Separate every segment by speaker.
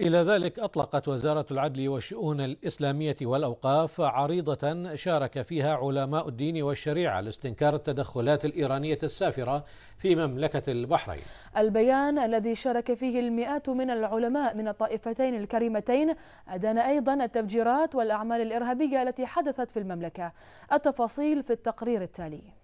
Speaker 1: إلى ذلك أطلقت وزارة العدل والشؤون الإسلامية والأوقاف عريضة شارك فيها علماء الدين والشريعة لاستنكار التدخلات الإيرانية السافرة في مملكة البحرين. البيان الذي شارك فيه المئات من العلماء من الطائفتين الكريمتين أدان أيضا التفجيرات والأعمال الإرهابية التي حدثت في المملكة. التفاصيل في التقرير التالي.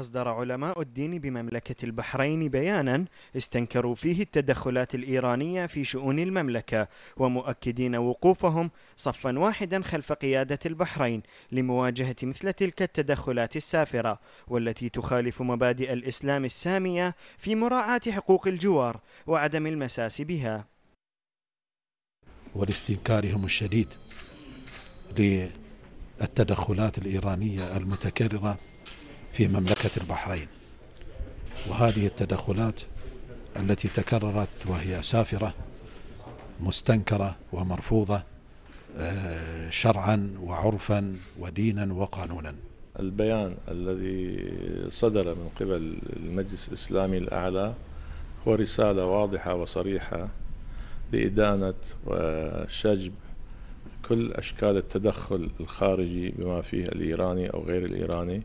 Speaker 1: أصدر علماء الدين بمملكة البحرين بيانا استنكروا فيه التدخلات الإيرانية في شؤون المملكة ومؤكدين وقوفهم صفا واحدا خلف قيادة البحرين لمواجهة مثل تلك التدخلات السافرة والتي تخالف مبادئ الإسلام السامية في مراعاة حقوق الجوار وعدم المساس بها ولاستنكارهم الشديد للتدخلات الإيرانية المتكررة في مملكة البحرين وهذه التدخلات التي تكررت وهي سافرة مستنكرة ومرفوضة آه، شرعا وعرفا ودينا وقانونا البيان الذي صدر من قبل المجلس الإسلامي الأعلى هو رسالة واضحة وصريحة لإدانة وشجب كل أشكال التدخل الخارجي بما فيه الإيراني أو غير الإيراني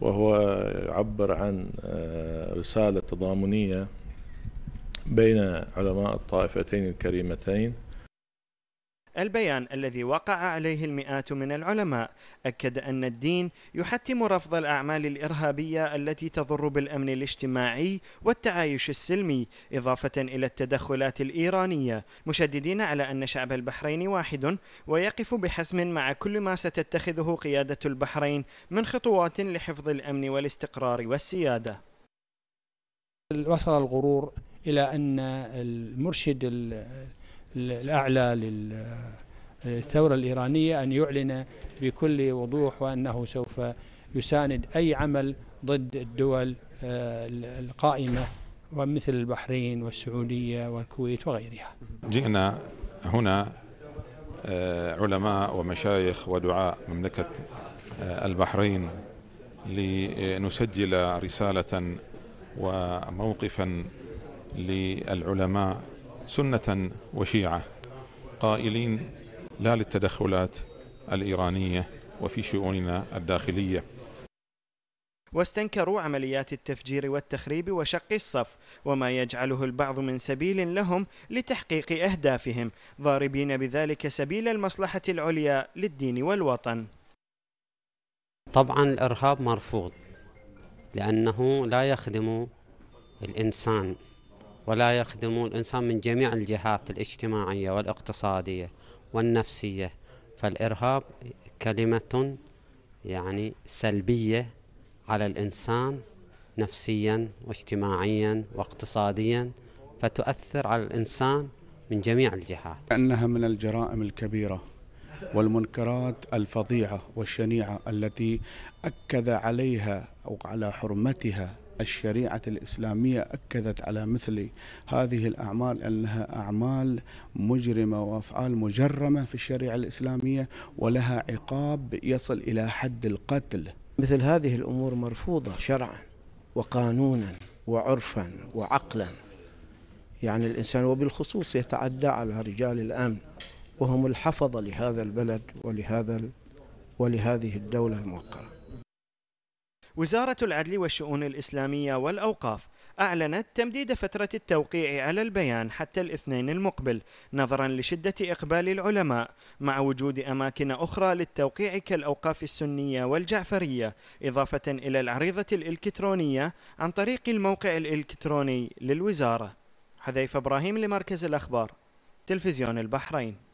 Speaker 1: وهو يعبر عن آه، رسالة تضامنية بين علماء الطائفتين الكريمتين البيان الذي وقع عليه المئات من العلماء أكد أن الدين يحتم رفض الأعمال الإرهابية التي تضر بالأمن الاجتماعي والتعايش السلمي إضافة إلى التدخلات الإيرانية مشددين على أن شعب البحرين واحد ويقف بحسم مع كل ما ستتخذه قيادة البحرين من خطوات لحفظ الأمن والاستقرار والسيادة وصل الغرور إلى أن المرشد الأعلى للثورة الإيرانية أن يعلن بكل وضوح وأنه سوف يساند أي عمل ضد الدول آه، القائمة ومثل البحرين والسعودية والكويت وغيرها جئنا هنا آه، علماء ومشايخ ودعاء مملكة آه، البحرين لنسجل رسالة وموقفا للعلماء سنة وشيعة قائلين لا للتدخلات الإيرانية وفي شؤوننا الداخلية واستنكروا عمليات التفجير والتخريب وشق الصف وما يجعله البعض من سبيل لهم لتحقيق أهدافهم ضاربين بذلك سبيل المصلحة العليا للدين والوطن طبعا الإرهاب مرفوض لأنه لا يخدم الإنسان ولا يخدمون الإنسان من جميع الجهات الاجتماعية والاقتصادية والنفسية فالإرهاب كلمة يعني سلبية على الإنسان نفسيا واجتماعيا واقتصاديا فتؤثر على الإنسان من جميع الجهات أنها من الجرائم الكبيرة والمنكرات الفظيعة والشنيعة التي أكد عليها أو على حرمتها الشريعة الإسلامية أكدت على مثل هذه الأعمال أنها أعمال مجرمة وأفعال مجرمة في الشريعة الإسلامية ولها عقاب يصل إلى حد القتل مثل هذه الأمور مرفوضة شرعا وقانونا وعرفا وعقلا يعني الإنسان وبالخصوص يتعدى على رجال الأمن وهم الحفظة لهذا البلد ولهذا ولهذه الدولة الموقرة وزارة العدل والشؤون الإسلامية والأوقاف أعلنت تمديد فترة التوقيع على البيان حتى الاثنين المقبل نظرا لشدة إقبال العلماء مع وجود أماكن أخرى للتوقيع كالأوقاف السنية والجعفرية إضافة إلى العريضة الإلكترونية عن طريق الموقع الإلكتروني للوزارة حذيف إبراهيم لمركز الأخبار تلفزيون البحرين